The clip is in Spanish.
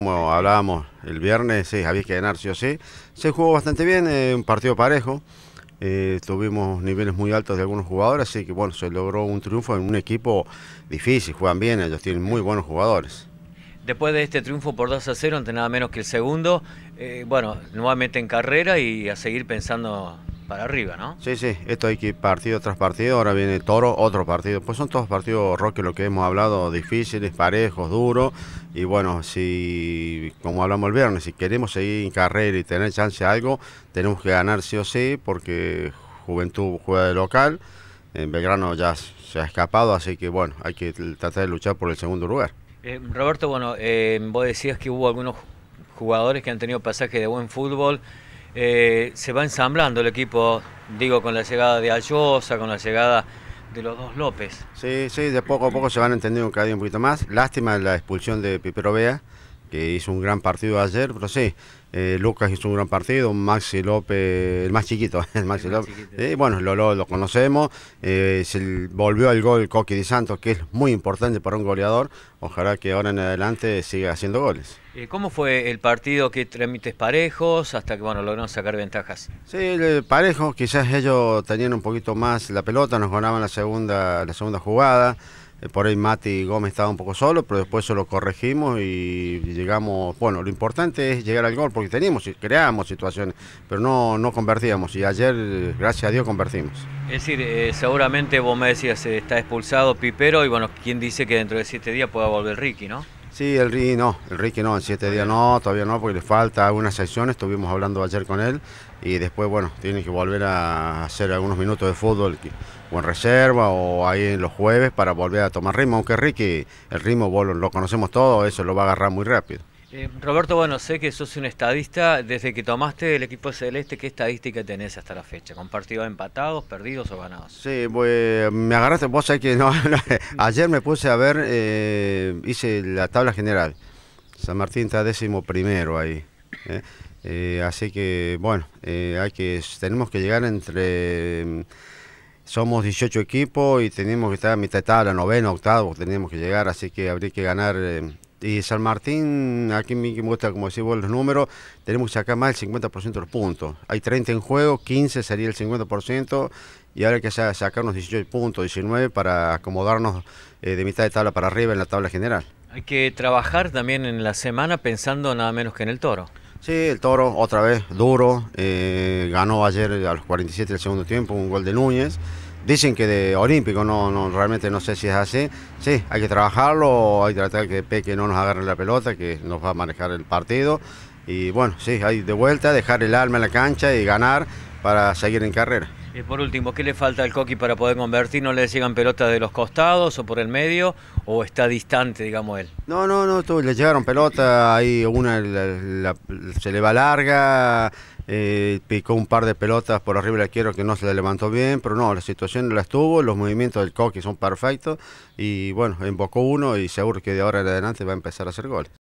Como hablábamos el viernes, sí, había que ganar sí o sí. Se jugó bastante bien, eh, un partido parejo. Eh, tuvimos niveles muy altos de algunos jugadores, así que bueno, se logró un triunfo en un equipo difícil. Juegan bien, ellos tienen muy buenos jugadores. Después de este triunfo por 2 a 0, ante nada menos que el segundo, eh, bueno, nuevamente en carrera y a seguir pensando para arriba, ¿no? Sí, sí, esto hay que ir partido tras partido, ahora viene Toro, otro partido. Pues son todos partidos, Roque, lo que hemos hablado, difíciles, parejos, duros. Y bueno, si, como hablamos el viernes, si queremos seguir en carrera y tener chance a algo, tenemos que ganar sí o sí, porque Juventud juega de local, en Belgrano ya se ha escapado, así que bueno, hay que tratar de luchar por el segundo lugar. Eh, Roberto, bueno, eh, vos decías que hubo algunos jugadores que han tenido pasaje de buen fútbol. Eh, se va ensamblando el equipo, digo, con la llegada de Ayosa, con la llegada de los dos López. Sí, sí, de poco a poco se van entendiendo cada día un poquito más. Lástima la expulsión de Pipero Bea, que hizo un gran partido ayer, pero sí, eh, Lucas hizo un gran partido, Maxi López, el más chiquito, Maxi López, bueno, lo, lo, conocemos, eh, se volvió al gol Coqui de Santos, que es muy importante para un goleador, ojalá que ahora en adelante siga haciendo goles. Eh, ¿Cómo fue el partido? que transmites parejos hasta que bueno lograron sacar ventajas? Sí, parejos, quizás ellos tenían un poquito más la pelota, nos ganaban la segunda, la segunda jugada. Eh, por ahí Mati y Gómez estaban un poco solo, pero después se lo corregimos y llegamos, bueno, lo importante es llegar al gol, porque teníamos, creábamos situaciones, pero no, no convertíamos y ayer, gracias a Dios, convertimos. Es decir, eh, seguramente vos me decías, eh, está expulsado Pipero y bueno, ¿quién dice que dentro de siete días pueda volver Ricky, no? Sí, el Ricky no, el Ricky no, en siete días no, todavía no, porque le falta algunas sesiones, estuvimos hablando ayer con él y después, bueno, tiene que volver a hacer algunos minutos de fútbol o en reserva o ahí en los jueves para volver a tomar ritmo, aunque Ricky, el ritmo lo, lo conocemos todo, eso lo va a agarrar muy rápido. Eh, Roberto, bueno, sé que sos un estadista. Desde que tomaste el equipo celeste, ¿qué estadística tenés hasta la fecha? ¿Con partidos empatados, perdidos o ganados? Sí, pues, me agarraste, vos sabés que no, ayer me puse a ver, eh, hice la tabla general. San Martín está décimo primero ahí. ¿eh? así que, bueno, hay que, tenemos que llegar entre mm, somos 18 equipos y tenemos que estar a mitad de tabla, noveno, octavo, tenemos que llegar, así que habría que ganar y San Martín, aquí me gusta como decís vos los números, tenemos acá más del 50% de los puntos. Hay 30 en juego, 15 sería el 50% y ahora hay que sacar unos 18 puntos, 19 para acomodarnos eh, de mitad de tabla para arriba en la tabla general. Hay que trabajar también en la semana pensando nada menos que en el toro. Sí, el toro otra vez duro, eh, ganó ayer a los 47 del segundo tiempo un gol de Núñez. Dicen que de olímpico, no, no, realmente no sé si es así. Sí, hay que trabajarlo, hay que tratar que Peque no nos agarre la pelota, que nos va a manejar el partido. Y bueno, sí, hay de vuelta, dejar el alma en la cancha y ganar para seguir en carrera. Y por último, ¿qué le falta al Coqui para poder convertir? ¿No le llegan pelotas de los costados o por el medio? ¿O está distante, digamos él? No, no, no, le llegaron pelotas, ahí una se le va larga, eh, picó un par de pelotas por arriba del quiero que no se le levantó bien, pero no, la situación la estuvo, los movimientos del Coqui son perfectos y bueno, embocó uno y seguro que de ahora en adelante va a empezar a hacer goles.